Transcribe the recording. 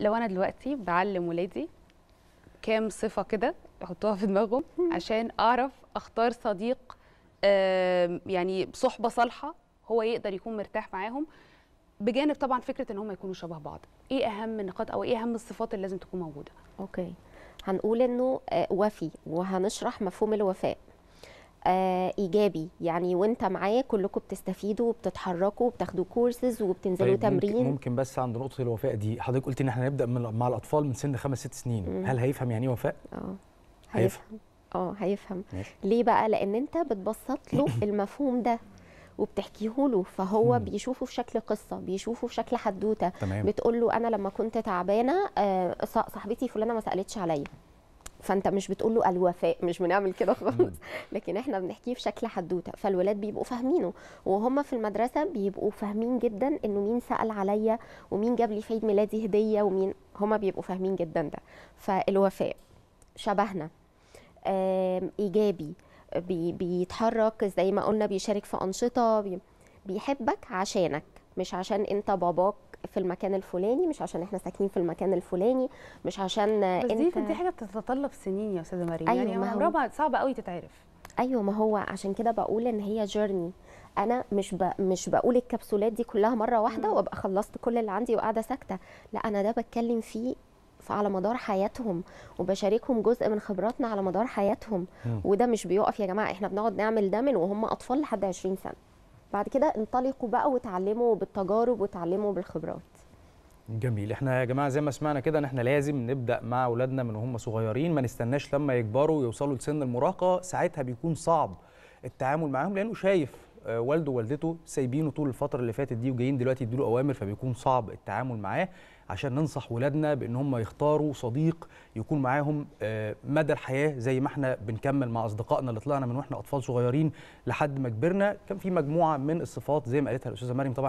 لو انا دلوقتي بعلم ولادي كام صفه كده يحطوها في دماغهم عشان اعرف اختار صديق يعني صحبه صالحه هو يقدر يكون مرتاح معاهم بجانب طبعا فكره ان هم يكونوا شبه بعض ايه اهم النقاط او ايه اهم الصفات اللي لازم تكون موجوده اوكي هنقول انه آه، وفي وهنشرح مفهوم الوفاء آه، ايجابي يعني وانت معاه كلكم بتستفيدوا وبتتحركوا وبتاخدوا كورسز وبتنزلوا طيب تمرين ممكن, ممكن بس عند نقطه الوفاء دي حضرتك قلت ان احنا هنبدا مع الاطفال من سن خمس ست سنين مم. هل هيفهم يعني ايه وفاء اه هيفهم اه هيفهم ماشي. ليه بقى لان انت بتبسط له المفهوم ده وبتحكيه له فهو مم. بيشوفه في شكل قصه بيشوفه في شكل حدوته بتقول له انا لما كنت تعبانه آه، صاحبتي فلانه ما سالتش عليا فانت مش بتقول له الوفاء مش بنعمل كده خالص لكن احنا بنحكيه في شكل حدوته فالولاد بيبقوا فاهمينه وهم في المدرسه بيبقوا فاهمين جدا انه مين سال عليا ومين جاب لي في عيد ميلادي هديه ومين هم بيبقوا فاهمين جدا ده فالوفاء شبهنا ايجابي بيتحرك زي ما قلنا بيشارك في انشطه بيحبك عشانك مش عشان انت باباك في المكان الفلاني مش عشان احنا ساكنين في المكان الفلاني مش عشان بس انت دي حاجه بتتطلب سنين يا استاذه مريم يعني أيوة يعني عمرها صعب قوي تتعرف ايوه ما هو عشان كده بقول ان هي جيرني انا مش ب... مش بقول الكبسولات دي كلها مره واحده وابقى خلصت كل اللي عندي وقاعده ساكته لا انا ده بتكلم فيه على مدار حياتهم وبشاركهم جزء من خبراتنا على مدار حياتهم وده مش بيقف يا جماعه احنا بنقعد نعمل ده من وهم اطفال لحد 20 سنه بعد كده انطلقوا بقى وتعلموا بالتجارب وتعلموا بالخبرات جميل احنا يا جماعه زي ما سمعنا كده ان احنا لازم نبدا مع اولادنا من هم صغيرين ما نستناش لما يكبروا ويوصلوا لسن المراهقه ساعتها بيكون صعب التعامل معاهم لانه شايف آه، والده ووالدته سايبينه طول الفتره اللي فاتت دي وجايين دلوقتي يديله اوامر فبيكون صعب التعامل معاه عشان ننصح ولادنا بان هم يختاروا صديق يكون معاهم آه، مدى الحياه زي ما احنا بنكمل مع اصدقائنا اللي طلعنا من واحنا اطفال صغيرين لحد ما كبرنا كان في مجموعه من الصفات زي ما قالتها الاستاذه مريم طبعا